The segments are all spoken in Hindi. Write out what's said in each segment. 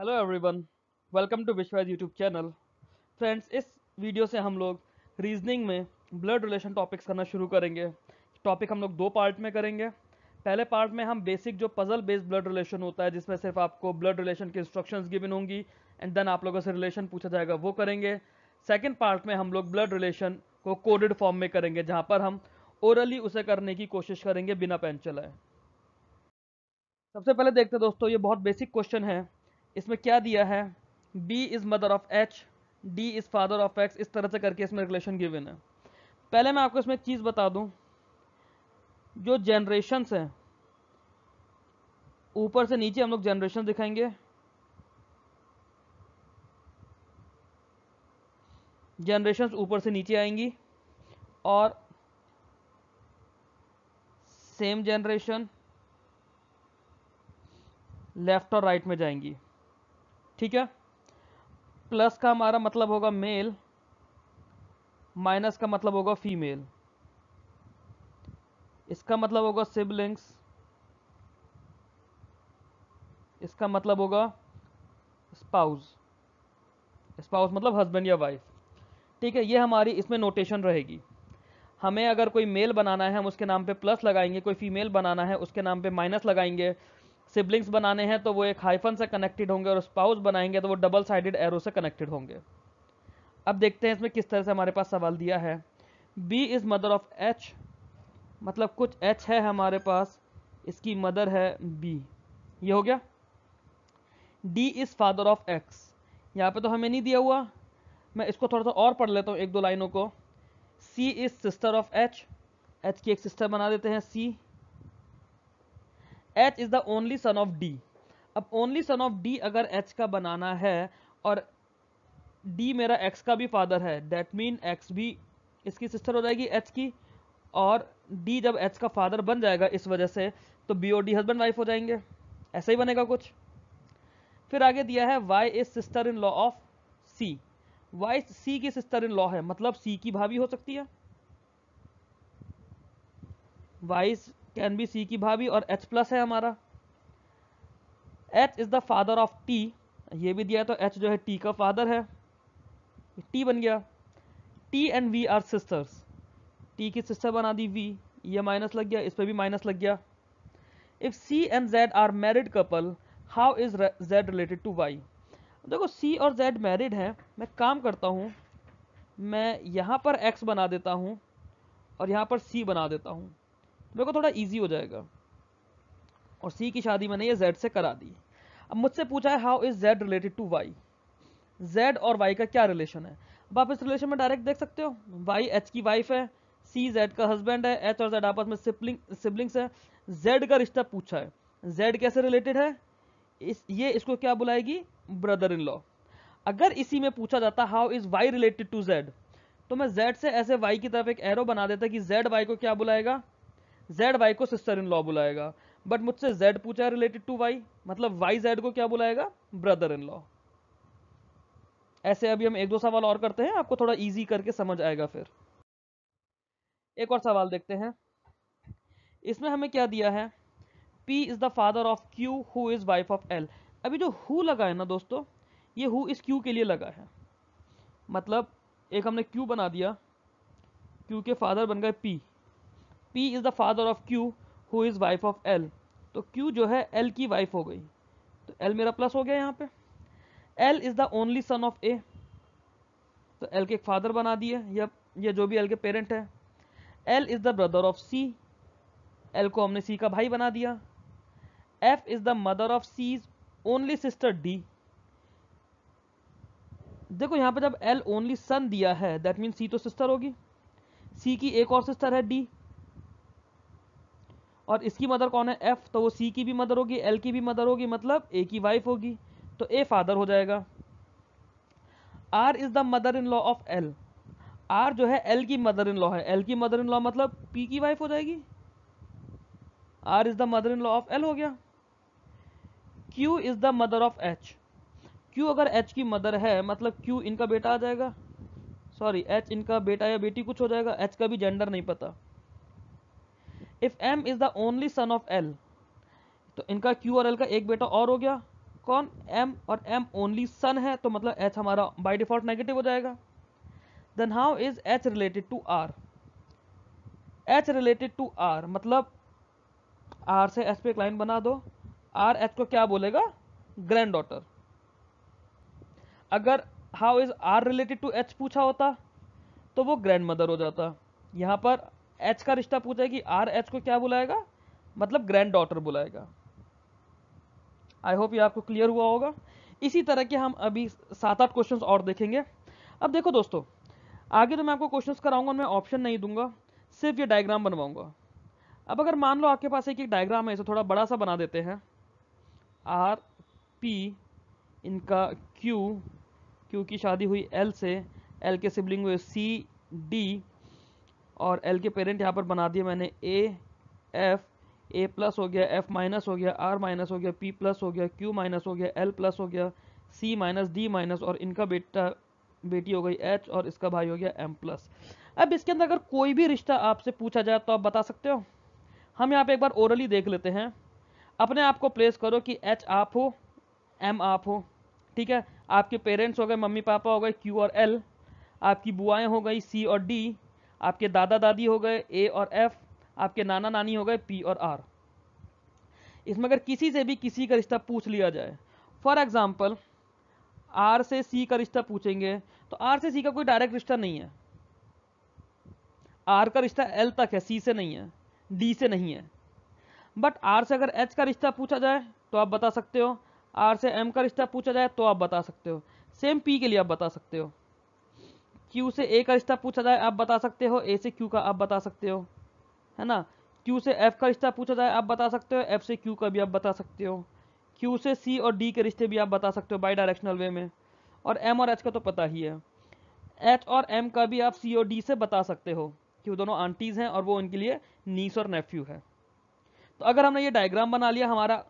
Hello everyone welcome to Vishwas YouTube channel friends इस वीडियो से हम लोग रीजनिंग में ब्लड रिलेशन टॉपिक्स करना शुरू करेंगे टॉपिक हम लोग दो पार्ट में करेंगे पहले पार्ट में हम बेसिक जो पजल बेस्ड ब्लड रिलेशन होता है जिसमें सिर्फ आपको ब्लड रिलेशन की इंस्ट्रक्शंस गिविन होंगी एंड देन आप लोगों से रिलेशन पूछा जाएगा वो करेंगे सेकेंड पार्ट में हम लोग ब्लड रिलेशन को कोडेड फॉर्म में करेंगे जहाँ पर हम ओरली उसे करने की कोशिश करेंगे बिना पेन चलाए सबसे पहले देखते हैं दोस्तों ये बहुत बेसिक क्वेश्चन है इसमें क्या दिया है B is mother of H D is father of X इस तरह से करके इसमें रिलेशन गिवन है पहले मैं आपको इसमें एक चीज़ बता दूं जो जनरेशन हैं ऊपर से नीचे हम लोग जनरेशन दिखाएंगे जनरेशन ऊपर से नीचे आएंगी और सेम जनरेशन लेफ्ट और राइट में जाएंगी ठीक है प्लस का हमारा मतलब होगा मेल माइनस का मतलब होगा फीमेल इसका मतलब होगा सिबलिंग्स इसका मतलब होगा स्पाउस स्पाउस मतलब हस्बैंड या वाइफ ठीक है ये हमारी इसमें नोटेशन रहेगी हमें अगर कोई मेल बनाना है हम उसके नाम पे प्लस लगाएंगे कोई फीमेल बनाना है उसके नाम पे माइनस लगाएंगे सिबलिंग्स बनाने हैं तो वो एक हाइफन से कनेक्टेड होंगे और स्पाउस बनाएंगे तो वो डबल साइडेड एरो से कनेक्टेड होंगे अब देखते हैं इसमें किस तरह से हमारे पास सवाल दिया है B is mother of H मतलब कुछ एच है हमारे पास इसकी मदर है बी ये हो गया D is father of X यहाँ पे तो हमें नहीं दिया हुआ मैं इसको थोड़ा सा और पढ़ लेता हूँ एक दो लाइनों को C is sister of H H की एक सिस्टर बना देते हैं C H is the only son of D अब ओनली सन ऑफ डी अगर एच का बनाना है और डी मेरा एक्स का भी फादर है दैट मीन एक्स भी इसकी सिस्टर हो जाएगी एच की और डी जब एच का फादर बन जाएगा इस वजह से तो बी और डी हस्बैंड वाइफ हो जाएंगे ऐसा ही बनेगा कुछ फिर आगे दिया है Y is sister in law of C Y C की सिस्टर इन लॉ है मतलब सी की भाभी हो सकती है वाइस कैन बी सी की भाभी और एच प्लस है हमारा H is the father of T ये भी दिया है तो एच जो है टी का फादर है टी बन गया T and V are sisters T की सिस्टर बना दी वी ये माइनस लग गया इस पर भी माइनस लग गया if C and Z are married couple how is Z related to Y देखो सी और जेड मैरिड हैं मैं काम करता हूँ मैं यहाँ पर एक्स बना देता हूँ और यहाँ पर सी बना देता हूँ मेरे को थोड़ा ईजी हो जाएगा और सी की शादी मैंने ये जेड से करा दी अब मुझसे पूछा है how is Z related to Y Z और वाई का क्या रिलेशन है अब आप इस रिलेशन में डायरेक्ट देख सकते हो वाई एच की वाइफ है सी जेड का हस्बैंड है एच और जेड आपस में सिबलिंग सिबलिंग्स है जेड का रिश्ता पूछा है जेड कैसे रिलेटेड है इस ये इसको क्या बुलाएगी ब्रदर इन लॉ अगर इसी में पूछा जाता how is Y related to Z तो मैं जेड से ऐसे वाई की तरफ एक एरो बना देता कि जेड वाई को क्या बुलाएगा जेड वाई को सिस्टर इन लॉ बुलाएगा बट मुझसे जेड पूछा है रिलेटेड टू वाई मतलब वाई जेड को क्या बुलाएगा ब्रदर इन लॉ ऐसे अभी हम एक दो सवाल और करते हैं आपको थोड़ा इजी करके समझ आएगा फिर एक और सवाल देखते हैं इसमें हमें क्या दिया है P is the father of Q who is wife of L अभी जो हु लगा है ना दोस्तों ये हु इस Q के लिए लगा है मतलब एक हमने Q बना दिया Q के फादर बन गए P P is the father of Q who is wife of L तो Q जो है L की वाइफ हो गई तो L मेरा प्लस हो गया यहाँ पे L is the only son of A तो L के एक फादर बना दिए या ये जो भी L के पेरेंट है L is the brother of C L को हमने C का भाई बना दिया F is the mother of C's only sister D देखो यहाँ पे जब L ओनली सन दिया है दैट मीन C तो सिस्टर होगी C की एक और सिस्टर है D और इसकी मदर कौन है एफ तो वो सी की भी मदर होगी एल की भी मदर होगी मतलब ए की वाइफ होगी तो ए फादर हो जाएगा R is the mother in law of L R जो है एल की मदर इन लॉ है एल की मदर इन लॉ मतलब पी की वाइफ हो जाएगी R is the mother in law of L हो गया Q is the mother of H Q अगर एच की मदर है मतलब क्यू इनका बेटा आ जाएगा सॉरी एच इनका बेटा या बेटी कुछ हो जाएगा एच का भी जेंडर नहीं पता if M is the only son of L तो इनका क्यू और एल का एक बेटा और हो गया कौन एम और एम ओनली सन है तो मतलब एच हमारा बाई डिफॉल्ट नेगेटिव हो जाएगा then how is H related to R H related to R मतलब आर से एच पे एक लाइन बना दो आर एच को क्या बोलेगा ग्रैंड डॉटर अगर how is R related to H पूछा होता तो वो ग्रैंड मदर हो जाता यहाँ पर एच का रिश्ता पूछा है कि आर एच को क्या बुलाएगा मतलब ग्रैंड डॉटर बुलाएगा आई होप ये आपको क्लियर हुआ होगा इसी तरह के हम अभी सात आठ क्वेश्चन और देखेंगे अब देखो दोस्तों आगे तो मैं आपको क्वेश्चन कराऊंगा मैं ऑप्शन नहीं दूंगा सिर्फ ये डायग्राम बनवाऊंगा अब अगर मान लो आपके पास एक एक डायग्राम है इसे थोड़ा बड़ा सा बना देते हैं आर पी इनका क्यू क्यू की शादी हुई एल से एल के सिबलिंग हुए सी डी और एल के पेरेंट यहाँ पर बना दिए मैंने ए एफ ए प्लस हो गया एफ माइनस हो गया आर माइनस हो गया पी प्लस हो गया क्यू माइनस हो गया एल प्लस हो गया सी माइनस डी माइनस और इनका बेटा बेटी हो गई एच और इसका भाई हो गया एम प्लस अब इसके अंदर अगर कोई भी रिश्ता आपसे पूछा जाए तो आप बता सकते हो हम यहाँ पे एक बार ओरली देख लेते हैं अपने आप को प्लेस करो कि एच आप हो एम आप हो ठीक है आपके पेरेंट्स हो गए मम्मी पापा हो गए क्यू और एल आपकी बुआएं हो गई सी और डी आपके दादा दादी हो गए ए और एफ आपके नाना नानी हो गए पी और आर इसमें अगर किसी से भी किसी का रिश्ता पूछ लिया जाए फॉर एग्जाम्पल आर से सी का रिश्ता पूछेंगे तो आर से सी का कोई डायरेक्ट रिश्ता नहीं है आर का रिश्ता एल तक है सी से नहीं है डी से नहीं है बट आर से अगर एच का रिश्ता पूछा जाए तो आप बता सकते हो आर से एम का रिश्ता पूछा जाए तो आप बता सकते हो सेम पी के लिए आप बता सकते हो क्यू से ए का रिश्ता पूछा जाए आप बता सकते हो ए से क्यू का आप बता सकते हो है ना क्यू से एफ का रिश्ता पूछा जाए आप बता सकते हो एफ से क्यू का भी आप बता सकते हो क्यू से सी और डी के रिश्ते भी आप बता सकते हो बाई डायरेक्शनल वे में और एम और एच का तो पता ही है एच और एम का भी आप सी और डी से बता सकते हो कि वो दोनों आंटीज़ हैं और वो उनके लिए नीस और नेफ्यू है तो अगर हमने ये डायग्राम बना लिया हमारा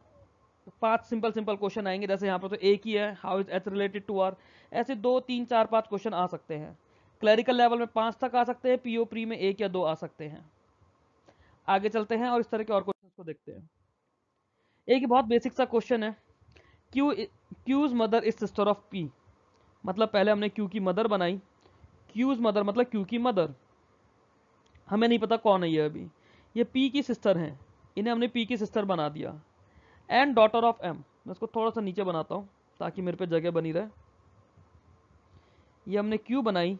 पांच सिंपल सिंपल क्वेश्चन आएंगे जैसे यहाँ पर तो एक ही है how is H related to R ऐसे दो तीन चार पांच क्वेश्चन आ सकते हैं क्लरिकल लेवल में पांच तक आ सकते हैं पीओ प्री में एक या दो आ सकते हैं आगे चलते हैं और इस तरह के और क्वेश्चन को देखते हैं एक बहुत बेसिक सा क्वेश्चन है Q Q's mother is sister of P मतलब पहले हमने क्यू की मदर बनाई क्यूज मदर मतलब क्यू की मदर हमें नहीं पता कौन है ये अभी ये पी की सिस्टर हैं इन्हें हमने पी की सिस्टर बना दिया एंड डॉटर ऑफ एम मैं इसको थोड़ा सा नीचे बनाता हूँ ताकि मेरे पे जगह बनी रहे ये हमने क्यू बनाई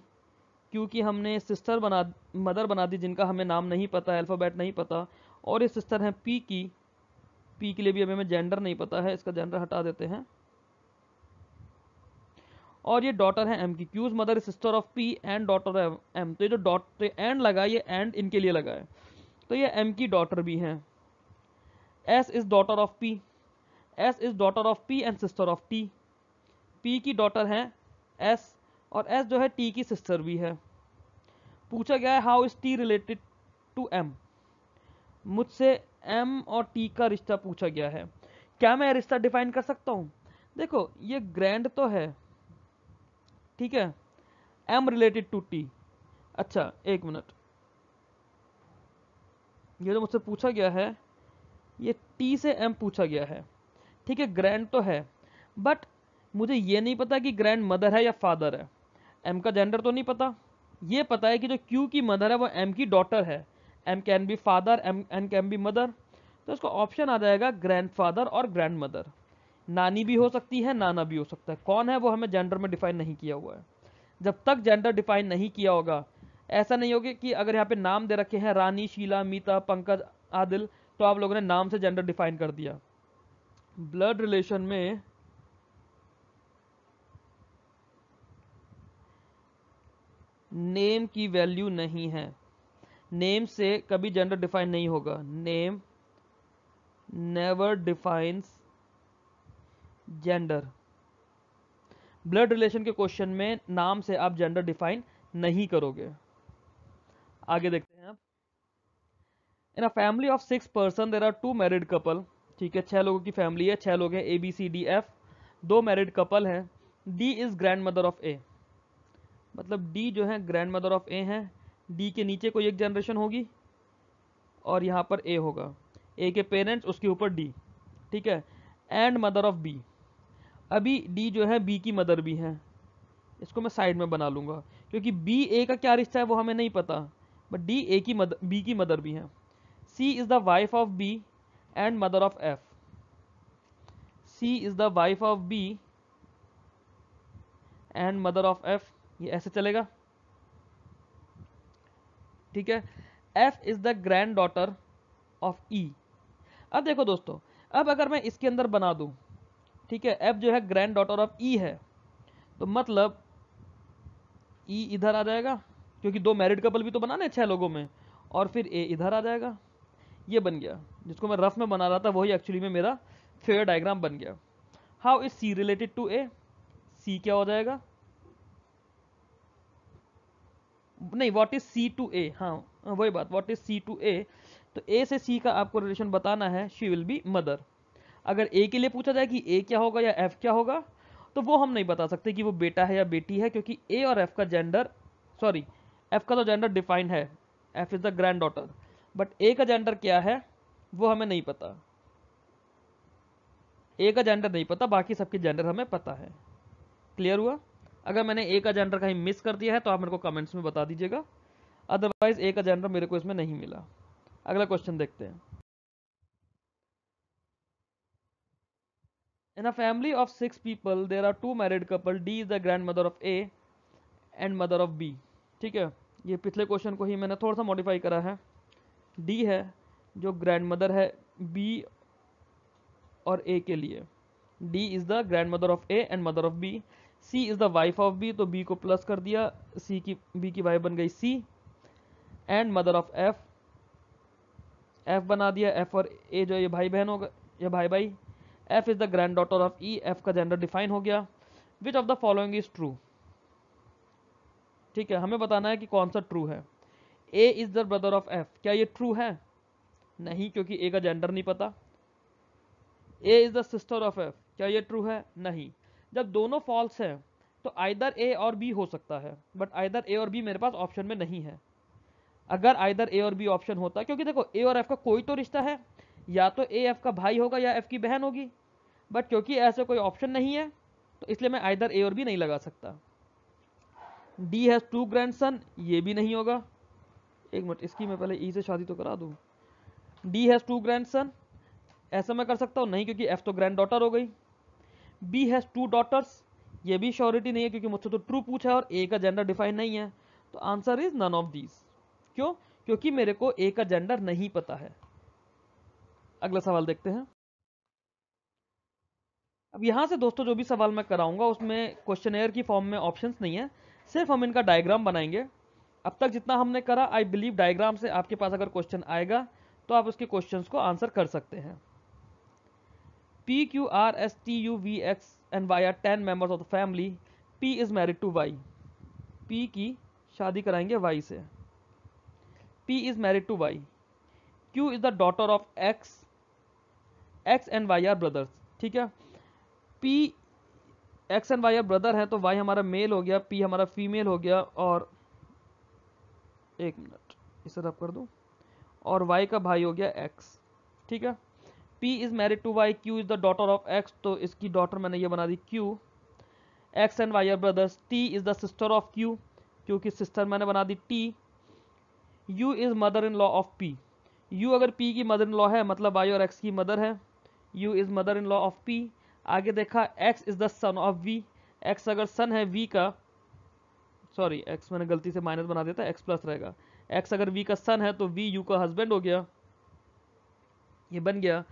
क्योंकि हमने सिस्टर बना मदर बना दी जिनका हमें नाम नहीं पता अल्फ़ाबेट नहीं पता और ये सिस्टर हैं पी की पी के लिए भी अभी हमें जेंडर नहीं पता है इसका जेंडर हटा देते हैं और ये डॉटर है एम की Q's mother sister of P and daughter M तो ये जो डॉट एंड लगा ये एंड इनके लिए लगा है तो ये एम की डॉटर भी हैं S is daughter of P S is daughter of P and sister of T P की डॉटर हैं एस और एस जो है टी की सिस्टर भी है पूछा गया है how is T related to M मुझसे एम और टी का रिश्ता पूछा गया है क्या मैं रिश्ता डिफाइन कर सकता हूँ देखो ये ग्रैंड तो है ठीक है एम रिलेटेड टू टी अच्छा एक मिनट ये जो मुझसे पूछा गया है ये टी से एम पूछा गया है ठीक है ग्रैंड तो है बट मुझे ये नहीं पता कि ग्रैंड मदर है या फादर है एम का जेंडर तो नहीं पता ये पता है कि जो क्यू की मदर है वो एम की डॉटर है M can be father M N can be mother तो इसका ऑप्शन आ जाएगा ग्रैंडफादर और ग्रैंड मदर नानी भी हो सकती है नाना भी हो सकता है कौन है वो हमें जेंडर में डिफाइन नहीं किया हुआ है जब तक जेंडर डिफाइन नहीं किया होगा ऐसा नहीं होगा कि अगर यहाँ पे नाम दे रखे हैं रानी शीला मीता पंकज आदिल तो आप लोगों ने नाम से जेंडर डिफाइन कर दिया ब्लड रिलेशन में नेम की वैल्यू नहीं है नेम से कभी जेंडर डिफाइन नहीं होगा name never defines gender blood relation के क्वेश्चन में नाम से आप जेंडर डिफाइन नहीं करोगे आगे देखते हैं आप in a family of six person there are two married couple ठीक है छह लोगों की फैमिली है छह लोग हैं A B C D F दो मैरिड कपल हैं D is grandmother of A मतलब डी जो है ग्रैंड मदर ऑफ ए हैं डी के नीचे कोई एक जनरेशन होगी और यहाँ पर ए होगा ए के पेरेंट्स उसके ऊपर डी ठीक है एंड मदर ऑफ बी अभी डी जो है बी की मदर भी है इसको मैं साइड में बना लूँगा क्योंकि बी ए का क्या रिश्ता है वो हमें नहीं पता बट डी ए की मदर बी की मदर भी है C is the wife of B and mother of F C is the wife of B and mother of F ये ऐसे चलेगा ठीक है F is the granddaughter of E अब देखो दोस्तों अब अगर मैं इसके अंदर बना दूं ठीक है एफ जो है ग्रैंड डॉटर ऑफ ई है तो मतलब ई e इधर आ जाएगा क्योंकि दो मैरिड कपल भी तो बनाने छह लोगों में और फिर ए इधर आ जाएगा ये बन गया जिसको मैं रफ में बना रहा था वही एक्चुअली में मेरा फेयर डायग्राम बन गया how is C related to A C क्या हो जाएगा नहीं what is C to A हाँ वही बात what is C to A तो ए से सी का आपको रिलेशन बताना है शी विल बी मदर अगर ए के लिए पूछा जाए कि ए क्या होगा या एफ क्या होगा तो वो हम नहीं बता सकते कि वो बेटा है या बेटी है क्योंकि ए और एफ का जेंडर सॉरी एफ का तो जेंडर डिफाइंड है F is the granddaughter but A का जेंडर क्या है वो हमें नहीं पता ए का जेंडर नहीं पता बाकी सबके जेंडर हमें पता है क्लियर हुआ अगर मैंने एक का जेंडर कहीं मिस कर दिया है तो आप मेरे को कमेंट्स में बता दीजिएगा अदरवाइज ए का जेंडर मेरे को इसमें नहीं मिला अगला क्वेश्चन देखते हैं a family of six people there are two married couple D is the grandmother of A and mother of B ठीक है ये पिछले क्वेश्चन को ही मैंने थोड़ा सा मॉडिफाई करा है डी है जो ग्रैंड मदर है बी और ए के लिए D is the grandmother of A and mother of B C is the wife of B तो बी को प्लस कर दिया सी की बी की वाइफ बन गई C and mother of F F बना दिया एफ और ए जो ये भाई बहन होगा या भाई भाई F is the granddaughter of E F का जेंडर डिफाइन हो गया which of the following is true ठीक है हमें बताना है कि कौन सा ट्रू है A is the brother of F क्या ये ट्रू है नहीं क्योंकि ए का जेंडर नहीं पता A is the sister of F क्या ये ट्रू है नहीं जब दोनों फॉल्स हैं तो आइदर ए और बी हो सकता है बट आइदर ए और बी मेरे पास ऑप्शन में नहीं है अगर आइदर ए और बी ऑप्शन होता क्योंकि देखो ए और एफ का कोई तो रिश्ता है या तो ए एफ का भाई होगा या एफ की बहन होगी बट क्योंकि ऐसे कोई ऑप्शन नहीं है तो इसलिए मैं आइदर ए और बी नहीं लगा सकता D has two grandson ये भी नहीं होगा एक मिनट इसकी मैं पहले ई e से शादी तो करा दूँ D has two grandson ऐसा मैं कर सकता हूँ नहीं क्योंकि एफ तो ग्रैंड डॉटर हो गई बी हैज़ टू डॉटर्स ये भी श्योरिटी नहीं है क्योंकि मुझसे तो ट्रू पूछा है और ए का जेंडर डिफाइन नहीं है तो answer is none of these क्यों क्योंकि मेरे को ए का जेंडर नहीं पता है अगला सवाल देखते हैं अब यहाँ से दोस्तों जो भी सवाल मैं कराऊंगा उसमें क्वेश्चन एयर की फॉर्म में ऑप्शंस नहीं है सिर्फ हम इनका डायग्राम बनाएंगे अब तक जितना हमने करा आई बिलीव डायग्राम से आपके पास अगर क्वेश्चन आएगा तो आप उसके क्वेश्चंस को आंसर कर सकते हैं P Q R S T U V X and Y are ten members of the family P is married to Y P की शादी कराएंगे वाई से P is married to Y Q is the daughter of X X and Y are brothers ठीक है P X and Y are brother हैं तो वाई हमारा मेल हो गया पी हमारा फीमेल हो गया और एक मिनट इसे रब कर दो और वाई का भाई हो गया एक्स ठीक है P is married to Y, Q is the daughter of X, तो इसकी डॉटर मैंने ये बना दी Q. X and Y are brothers. T is the sister of Q, क्योंकि सिस्टर मैंने बना दी T. U is mother in law of P. U अगर P की मदर इन लॉ है मतलब Y और X की मदर है U is mother in law of P. आगे देखा X is the son of V. X अगर सन है V का सॉरी X मैंने गलती से माइनस बना दिया था X प्लस रहेगा X अगर V का सन है तो V U का हस्बैंड हो गया ये बन गया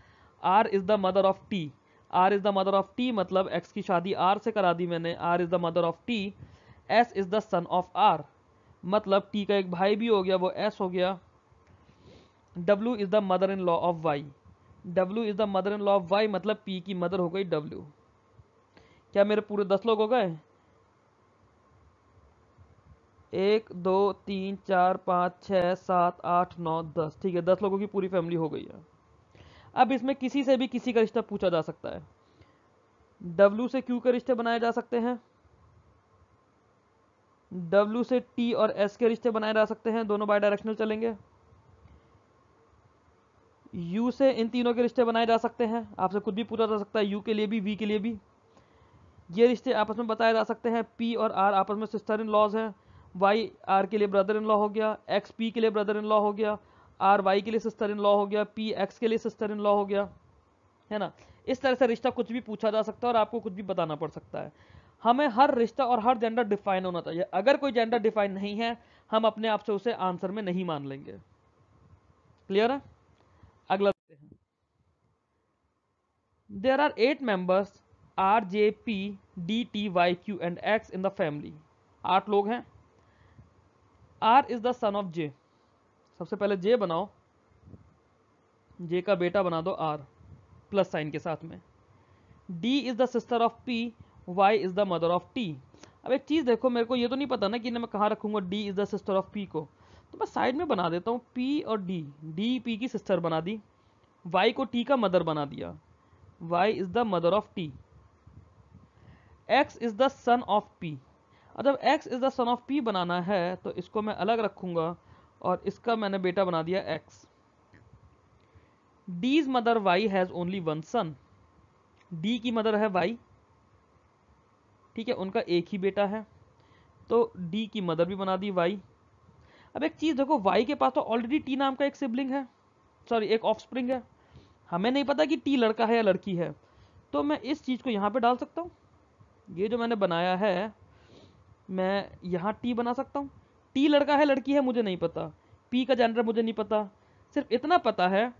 R is the mother of T R is the mother of T मतलब एक्स की शादी आर से करा दी मैंने R is the mother of T S is the son of R मतलब टी का एक भाई भी हो गया वो एस हो गया W is the mother in law of Y W is the mother in law of Y मतलब पी की मदर हो गई डब्ल्यू क्या मेरे पूरे दस लोग हो गए एक दो तीन चार पाँच छः सात आठ नौ दस ठीक है दस लोगों की पूरी फैमिली हो गई है अब इसमें किसी से भी किसी का रिश्ता पूछा जा सकता है W से Q के रिश्ते बनाए जा सकते हैं W से T और S के रिश्ते बनाए जा सकते हैं दोनों बाई डायरेक्शनल चलेंगे U से इन तीनों के रिश्ते बनाए जा सकते हैं आपसे खुद भी पूछा जा सकता है U के लिए भी V के लिए भी ये रिश्ते आपस में बताए जा सकते हैं P और R आपस में सिस्टर इन लॉज हैं वाई आर के लिए ब्रदर इन लॉ हो गया एक्स पी के लिए ब्रदर इन लॉ हो गया आर वाई के लिए सिस्टर इन लॉ हो गया पी एक्स के लिए सिस्टर इन लॉ हो गया है ना इस तरह से रिश्ता कुछ भी पूछा जा सकता है और आपको कुछ भी बताना पड़ सकता है हमें हर रिश्ता और हर जेंडर डिफाइन होना चाहिए अगर कोई जेंडर डिफाइन नहीं है हम अपने आप से उसे आंसर में नहीं मान लेंगे क्लियर है अगला there are eight members R J P D T Y Q and X in the family आठ लोग हैं R is the son of J सबसे पहले जे बनाओ जे का बेटा बना दो आर प्लस साइन के साथ में D is the sister of P Y is the mother of T अब एक चीज़ देखो मेरे को ये तो नहीं पता ना कि मैं कहाँ रखूँगा D is the sister of P को तो मैं साइड में बना देता हूँ पी और डी डी पी की सिस्टर बना दी वाई को टी का मदर बना दिया Y is the mother of T X is the son of P अब जब X is the son of P बनाना है तो इसको मैं अलग रखूँगा और इसका मैंने बेटा बना दिया X D's mother Y has only one son D की मदर है वाई ठीक है उनका एक ही बेटा है तो डी की मदर भी बना दी वाई अब एक चीज़ देखो वाई के पास तो ऑलरेडी टी नाम का एक सिबलिंग है सॉरी एक ऑफ है हमें नहीं पता कि टी लड़का है या लड़की है तो मैं इस चीज़ को यहाँ पे डाल सकता हूँ ये जो मैंने बनाया है मैं यहाँ टी बना सकता हूँ टी लड़का है लड़की है मुझे नहीं पता पी का जेंडर मुझे नहीं पता सिर्फ इतना पता है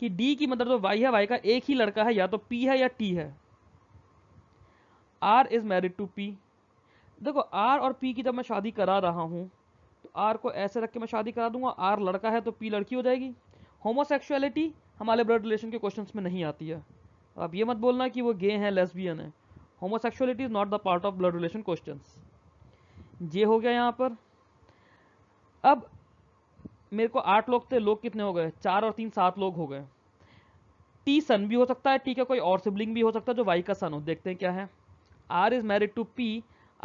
कि डी की मतलब जो वाई है वाई का एक ही लड़का है या तो पी है या टी है R is married to P देखो आर और पी की जब मैं शादी करा रहा हूँ तो आर को ऐसे रख के मैं शादी करा दूंगा आर लड़का है तो पी लड़की हो जाएगी होमोसेक्सुअलिटी हमारे ब्लड रिलेशन के क्वेश्चंस में नहीं आती है आप ये मत बोलना कि वो गे हैं लेसबियन है homosexuality is not the part of blood relation questions ये हो गया यहाँ पर अब मेरे को आठ लोग थे लोग कितने हो गए चार और तीन सात लोग हो गए टी सन भी हो सकता है टी का कोई और सिबलिंग भी हो सकता है जो वाई का सन हो देखते हैं क्या है R is married to P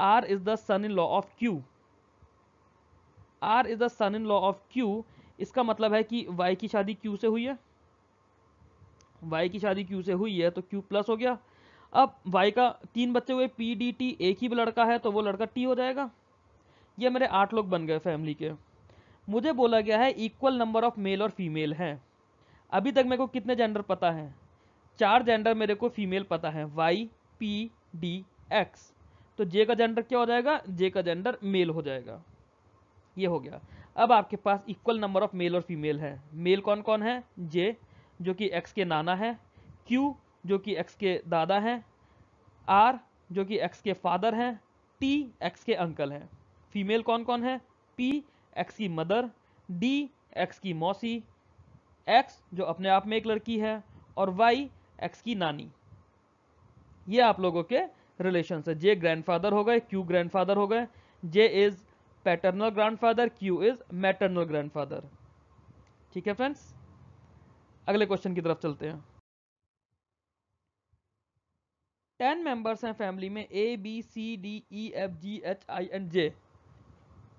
R is the son in law of Q R is the son in law of Q इसका मतलब है कि वाई की शादी क्यू से हुई है वाई की शादी क्यू से हुई है तो क्यू प्लस हो गया अब वाई का तीन बच्चे हुए पी डी टी एक ही लड़का है तो वो लड़का टी हो जाएगा ये मेरे आठ लोग बन गए फैमिली के मुझे बोला गया है इक्वल नंबर ऑफ मेल और फीमेल हैं अभी तक मेरे को कितने जेंडर पता है चार जेंडर मेरे को फीमेल पता है वाई पी डी एक्स तो जे का जेंडर क्या हो जाएगा जे का जेंडर मेल हो जाएगा ये हो गया अब आपके पास इक्वल नंबर ऑफ मेल और फीमेल है मेल कौन कौन है जे जो कि एक्स के नाना है क्यू जो कि एक्स के दादा हैं आर जो कि एक्स के फादर हैं टी एक्स के अंकल हैं फीमेल कौन कौन है पी एक्स की मदर डी एक्स की मौसी एक्स जो अपने आप में एक लड़की है और वाई एक्स की नानी ये आप लोगों के रिलेशन है जे ग्रैंडफादर हो गए क्यू ग्रैंडफादर हो गए J is paternal grandfather Q is maternal grandfather ठीक है फ्रेंड्स अगले क्वेश्चन की तरफ चलते हैं टेन मेंबर्स हैं फैमिली में A B C D E F G H I and J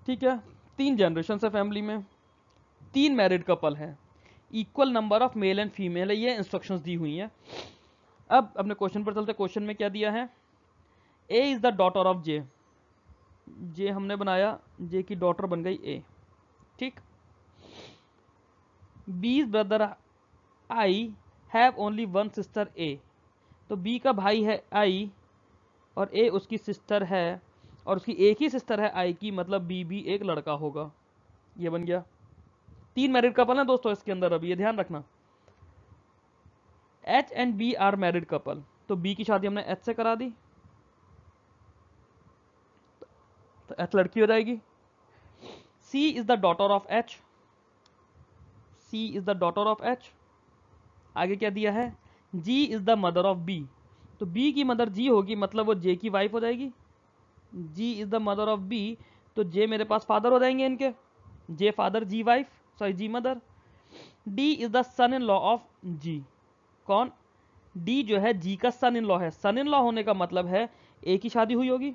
ठीक है तीन जनरेशन है फैमिली में तीन मैरिड कपल हैं equal number of male and female है ये इंस्ट्रक्शन दी हुई हैं अब अपने क्वेश्चन पर चलते क्वेश्चन में क्या दिया है A is the daughter of J J हमने बनाया जे की डॉटर बन गई ए ठीक B is brother I have only one sister A तो बी का भाई है आई और ए उसकी सिस्टर है और उसकी एक ही सिस्टर है आई की मतलब बी भी एक लड़का होगा ये बन गया तीन मैरिड कपल है दोस्तों इसके अंदर अभी ये ध्यान रखना H and B are married couple तो बी की शादी हमने एच से करा दी तो एच लड़की हो जाएगी C is the daughter of H C is the daughter of H आगे क्या दिया है G is the mother of B तो बी की मदर जी होगी मतलब वो जे की वाइफ हो जाएगी G is the mother of B तो जे मेरे पास फादर हो जाएंगे इनके J father G wife sorry G mother D is the son in law of G कौन डी जो है जी का सन इन लॉ है सन इन लॉ होने का मतलब है एक ही शादी हुई होगी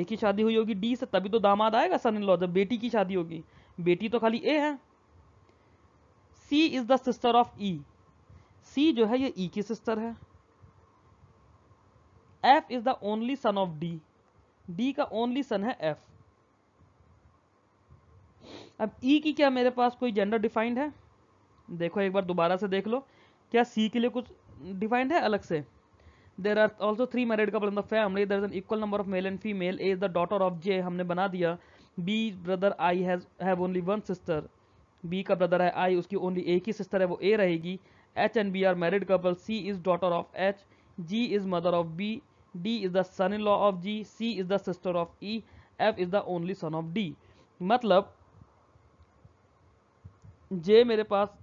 एक ही शादी हुई होगी डी से तभी तो दामाद आएगा सन इन लॉ जब बेटी की शादी होगी बेटी तो खाली ए है C is the sister of E C जो है ये ई e की सिस्टर है F is the only son of D D का ओनली सन है एफ अब ई e की क्या मेरे पास कोई जेंडर डिफाइंड है देखो एक बार दोबारा से देख लो क्या सी के लिए कुछ डिफाइंड है अलग से there are also three married couple in the family is an equal number of male and female A is the daughter of J हमने बना दिया B brother I have only one sister B का ब्रदर है आई उसकी ओनली एक ही सिस्टर है वो ए रहेगी H and B are married couple C is daughter of H G is mother of B D is the son in law of G C is the sister of E F is the only son of D मतलब जे मेरे पास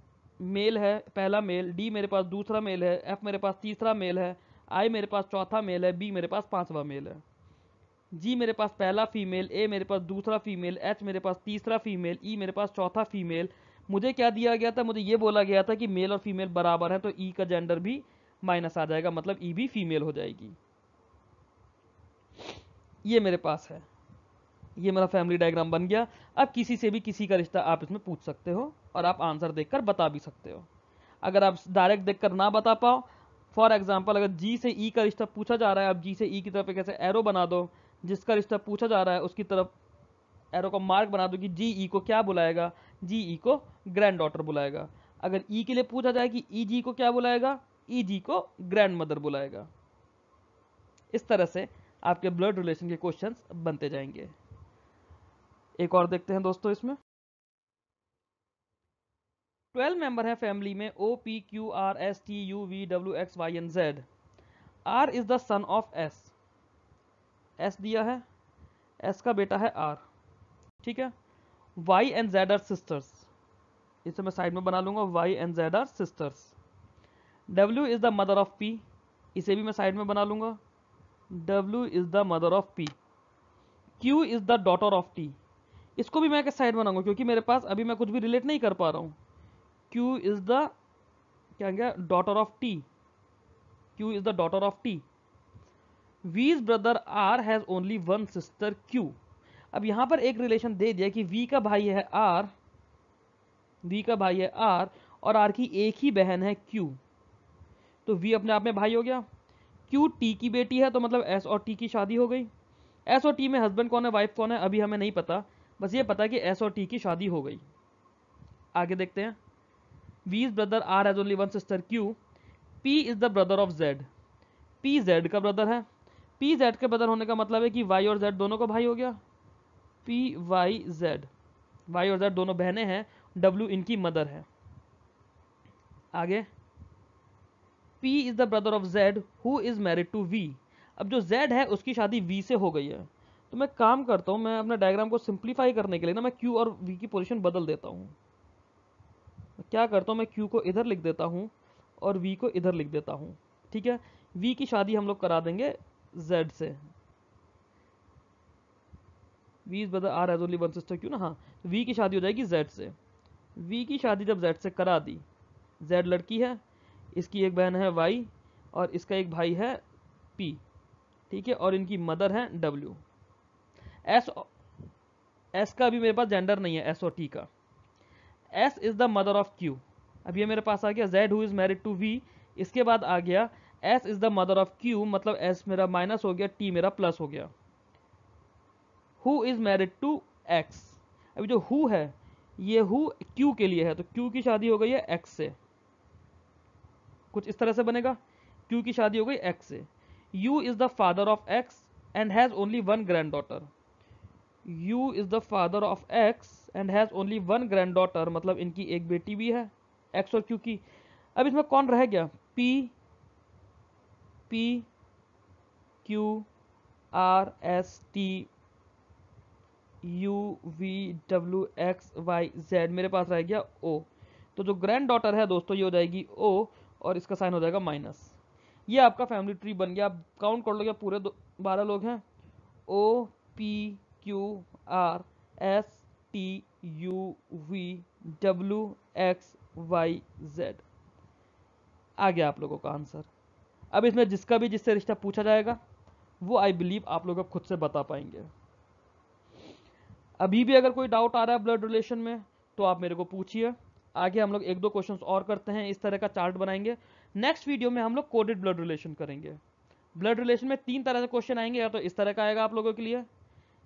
मेल है पहला मेल डी मेरे पास दूसरा मेल है एफ मेरे पास तीसरा मेल है आई मेरे पास चौथा मेल है बी मेरे पास पांचवा मेल है जी मेरे पास पहला फीमेल ए मेरे पास दूसरा फीमेल एच मेरे पास तीसरा फीमेल ई e मेरे पास चौथा फीमेल मुझे क्या दिया गया था मुझे ये बोला गया था कि मेल और फीमेल बराबर है तो ई e का जेंडर भी माइनस आ जाएगा मतलब ई e भी फीमेल हो जाएगी ये मेरे पास है ये मेरा फैमिली डायग्राम बन गया अब किसी से भी किसी का रिश्ता आप इसमें पूछ सकते हो और आप आंसर देखकर बता भी सकते हो अगर आप डायरेक्ट देखकर ना बता पाओ फॉर एग्जाम्पल अगर जी से ई e का रिश्ता पूछा जा रहा है आप जी से ई e की तरफ एक ऐसे एरो बना दो जिसका रिश्ता पूछा जा रहा है उसकी तरफ एरो का मार्क बना दो कि जी ई e को क्या बुलाएगा जी ई e को ग्रैंड डॉटर बुलाएगा अगर ई e के लिए पूछा जाए कि ई e जी को क्या बुलाएगा ई जी को ग्रैंड मदर बुलाएगा इस तरह से आपके ब्लड रिलेशन के क्वेश्चन बनते जाएंगे एक और देखते हैं दोस्तों इसमें ट्वेल्व मेंबर है फैमिली में O P Q R S T U V W X Y N Z R is the son of S S दिया है एस का बेटा है आर ठीक है Y and Z are sisters इसे मैं साइड में बना लूंगा Y and Z are sisters W is the mother of P इसे भी मैं साइड में बना लूंगा W is the mother of P Q is the daughter of T इसको भी मैं एक साइड बनाऊंगा क्योंकि मेरे पास अभी मैं कुछ भी रिलेट नहीं कर पा रहा हूँ Q इज द क्या गया daughter of T Q is the daughter of T V's brother R has only one sister Q अब यहाँ पर एक रिलेशन दे दिया कि V का भाई है R V का भाई है R और R की एक ही बहन है Q तो V अपने आप में भाई हो गया क्यू टी की बेटी है तो मतलब एस और टी की शादी हो गई एस और टी में हस्बैंड कौन है वाइफ कौन है अभी हमें नहीं पता बस ये पता कि एस और टी की शादी हो गई आगे देखते हैं V's brother R has only one sister Q P is the brother of Z P Z का ब्रदर है पी जेड के ब्रदर होने का मतलब है कि वाई और जेड दोनों का भाई हो गया पी वाई जेड वाई और जेड दोनों बहनें हैं डब्ल्यू इनकी मदर है आगे P is the brother of Z who is married to V अब जो Z है उसकी शादी V से हो गई है तो मैं काम करता हूँ मैं अपने डायग्राम को सिंप्लीफाई करने के लिए ना मैं Q और V की पोजीशन बदल देता हूँ क्या करता हूँ मैं Q को इधर लिख देता हूँ और V को इधर लिख देता हूँ ठीक है V की शादी हम लोग करा देंगे Z से V is brother R has only one sister क्यों ना हाँ V की शादी हो जाएगी Z से V की शादी जब Z से करा दी Z लड़की है इसकी एक बहन है वाई और इसका एक भाई है पी ठीक है और इनकी मदर है डब्ल्यू एस एस का अभी मेरे पास जेंडर नहीं है एस और टी का S is the mother of Q अब ये मेरे पास आ गया Z who is married to V इसके बाद आ गया S is the mother of Q मतलब एस मेरा माइनस हो गया टी मेरा प्लस हो गया who is married to X अभी जो हु है ये हु क्यू के लिए है तो क्यू की शादी हो गई है एक्स से कुछ इस तरह से बनेगा क्यू की शादी हो गई एक्स से U is the father of X and has only one grand daughter U is the father of X and has only one grand daughter मतलब इनकी एक बेटी भी है एक्स और क्यू की अब इसमें कौन रह गया P P Q R S T U V W X Y Z मेरे पास रह गया ओ तो जो ग्रैंड डॉटर है दोस्तों ये हो जाएगी ओ और इसका साइन हो जाएगा माइनस ये आपका फैमिली ट्री बन गया आप काउंट कर लोगे पूरे बारह लोग हैं O P Q R S T U V W X Y Z आ गया आप लोगों का आंसर अब इसमें जिसका भी जिससे रिश्ता पूछा जाएगा वो आई बिलीव आप लोग अब खुद से बता पाएंगे अभी भी अगर कोई डाउट आ रहा है ब्लड रिलेशन में तो आप मेरे को पूछिए आगे हम लोग एक दो क्वेश्चन और करते हैं इस तरह का चार्ट बनाएंगे नेक्स्ट वीडियो में हम लोग कोडेड ब्लड रिलेशन करेंगे ब्लड रिलेशन में तीन तरह से क्वेश्चन आएंगे या तो इस तरह का आएगा आप लोगों के लिए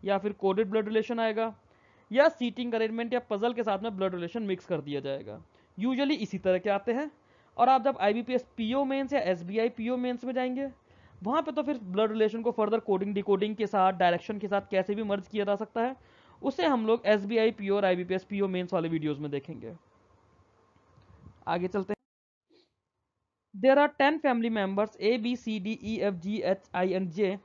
या फिर कोडेड ब्लड रिलेशन आएगा या सीटिंग अरेंजमेंट या पजल के साथ में ब्लड रिलेशन मिक्स कर दिया जाएगा यूजली इसी तरह के आते हैं और आप जब I B P S P O mains या S B I P O mains में जाएंगे वहाँ पे तो फिर ब्लड रिलेशन को फर्दर कोडिंग डिकोडिंग के साथ डायरेक्शन के साथ कैसे भी मर्ज किया जा सकता है उसे हम लोग S B I P O और I B P S P O mains वाले वीडियोज़ में देखेंगे आगे चलते हैं there are ten family members A B C D E F G H I and J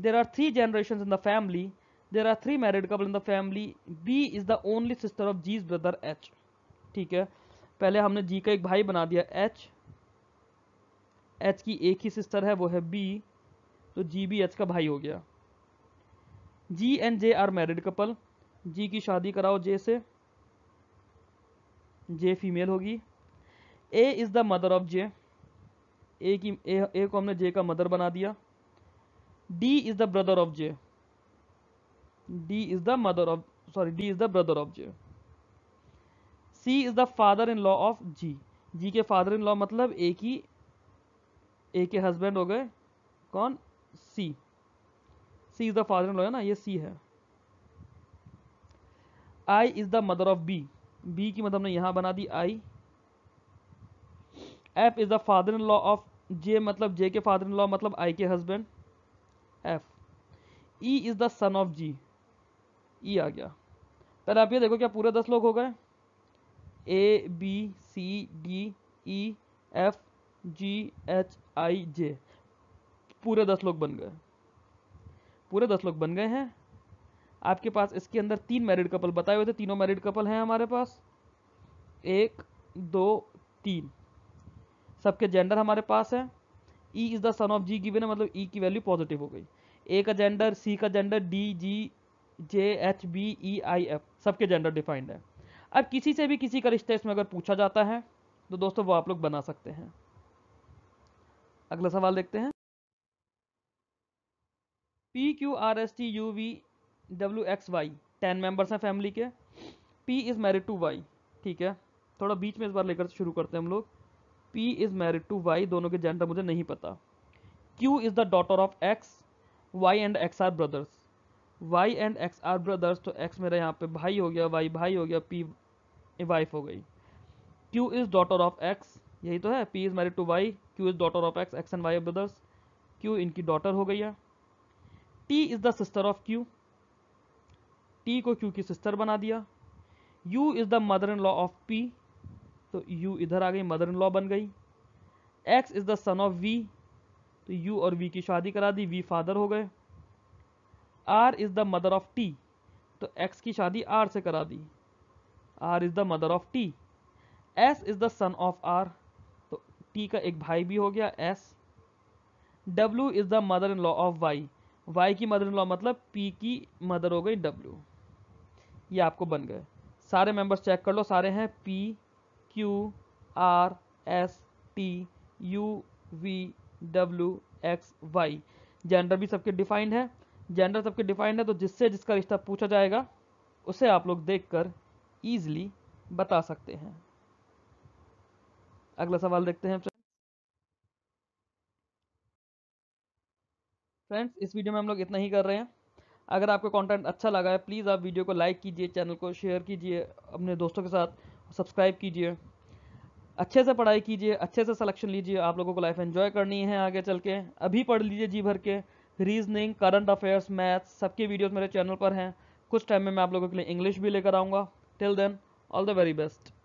there are three generation in the family there are three married couple in the family B is the only sister of G's brother H ठीक है पहले हमने जी का एक भाई बना दिया एच एच की एक ही सिस्टर है वो है बी तो जी बी एच का भाई हो गया G and J are married couple G की शादी कराओ जे से जे फीमेल होगी A is the mother of J A की ए, ए को हमने जे का मदर बना दिया D is the brother of J D is the mother of sorry D is the brother of J C is the father in law of G G के फादर इन लॉ मतलब ए की ए के हस्बैंड हो गए कौन सी C is the father in law है ना ये सी है I is the mother of B B की मतलब हमने यहाँ बना दी I F is the father in law of J मतलब जे के फादर इन लॉ मतलब आई के husband F E is the son of G E आ गया पहले आप ये देखो क्या पूरे दस लोग हो गए A B C D E F G H I J पूरे दस लोग बन गए पूरे दस लोग बन गए हैं आपके पास इसके अंदर तीन मैरिड कपल बताए हुए थे तीनों मैरिड कपल हैं हमारे पास एक दो तीन सबके जेंडर हमारे पास है E is the son of G given है मतलब ई e की वैल्यू पॉजिटिव हो गई ए का जेंडर सी का gender D G J H B E I F सबके जेंडर डिफाइंड है अब किसी से भी किसी का रिश्ता इसमें अगर पूछा जाता है तो दोस्तों वो आप लोग बना सकते हैं अगला सवाल देखते हैं P Q R S T U V W X Y ten members हैं फैमिली के P is married to Y ठीक है थोड़ा बीच में इस बार लेकर शुरू करते हैं हम लोग P is married to Y दोनों के जेंडर मुझे नहीं पता Q is the daughter of X Y and X are brothers Y and X are brothers तो एक्स मेरा यहाँ पे भाई हो गया वाई भाई हो गया पी वाइफ हो गई Q is daughter of X यही तो है P is married to Y Q is daughter of X X and Y are brothers Q इनकी डॉटर हो गई है T is the sister of Q T को क्यू की सिस्टर बना दिया U is the mother in law of P तो यू इधर आ गई मदर इन लॉ बन गई X is the son of we तो यू और वी की शादी करा दी वी फादर हो गए R is the mother of T तो एक्स की शादी आर से करा दी R is the mother of T S is the son of R तो टी का एक भाई भी हो गया S W is the mother in law of Y Y की मदर इन लॉ मतलब पी की मदर हो गई डब्ल्यू ये आपको बन गए सारे मेंबर्स चेक कर लो सारे हैं P Q R S T U V W X Y gender भी सबके डिफाइंड है जेंडर सबके डिफाइंड है तो जिससे जिसका रिश्ता पूछा जाएगा उसे आप लोग देखकर इजीली बता सकते हैं अगला सवाल देखते हैं फ्रेंड्स इस वीडियो में हम लोग इतना ही कर रहे हैं अगर आपको कंटेंट अच्छा लगा है प्लीज़ आप वीडियो को लाइक कीजिए चैनल को शेयर कीजिए अपने दोस्तों के साथ सब्सक्राइब कीजिए अच्छे से पढ़ाई कीजिए अच्छे से सिलेक्शन लीजिए आप लोगों को लाइफ एंजॉय करनी है आगे चल के अभी पढ़ लीजिए जी भर के रीजनिंग करंट अफेयर्स मैथ्स सबके वीडियोस मेरे चैनल पर हैं कुछ टाइम में मैं आप लोगों के लिए इंग्लिश भी लेकर आऊँगा till then all the very best